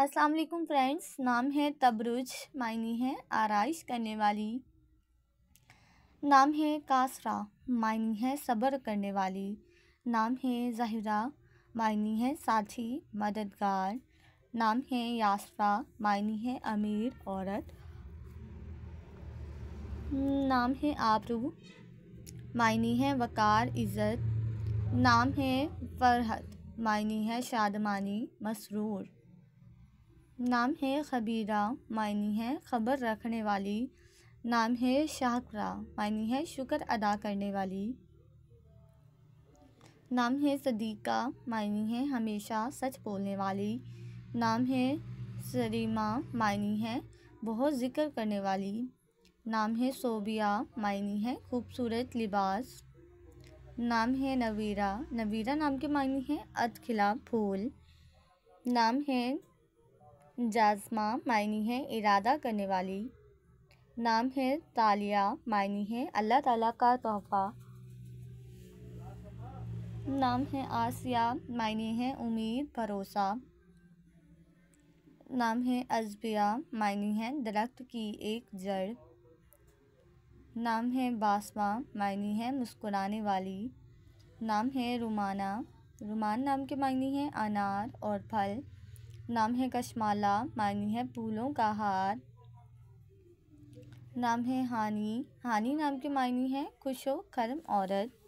अस्सलाम वालेकुम फ्रेंड्स नाम है तबरुज मायने है आराइश करने वाली नाम है कासरा मायने है सब्र करने वाली नाम है ज़हरा मायने है साथी मददगार नाम है यासरा मायने है अमीर औरत नाम है आबरू मायने है वकार इज़्ज़त नाम है फरहत मायने है शादमानी मसरूर नाम है खबीरा मायनी है खबर रखने वाली नाम है शाहरा मायनी है शुक्र अदा करने वाली नाम है सदीका मायनी है हमेशा सच बोलने वाली नाम है सरीमा मायनी है बहुत जिक्र करने वाली नाम है सोबिया मायनी है खूबसूरत लिबास नाम है नवीरा नवीरा नाम के मायनी है अदखिला फूल नाम है जाजमा मायनी है इरादा करने वाली नाम है तालिया मायनी है अल्लाह ताला का तोहफ़ा नाम है आसिया मायनी है उम्मीद भरोसा नाम है अजबिया मायनी है दरख्त की एक जड़ नाम है बासमा मायनी है मुस्कुराने वाली नाम है रुमाना रुमान नाम के मायने हैं अनार और फल नाम है कशमाला मानी है फूलों का हार नाम है हानी हानि नाम के मायने है खुशो करम औरत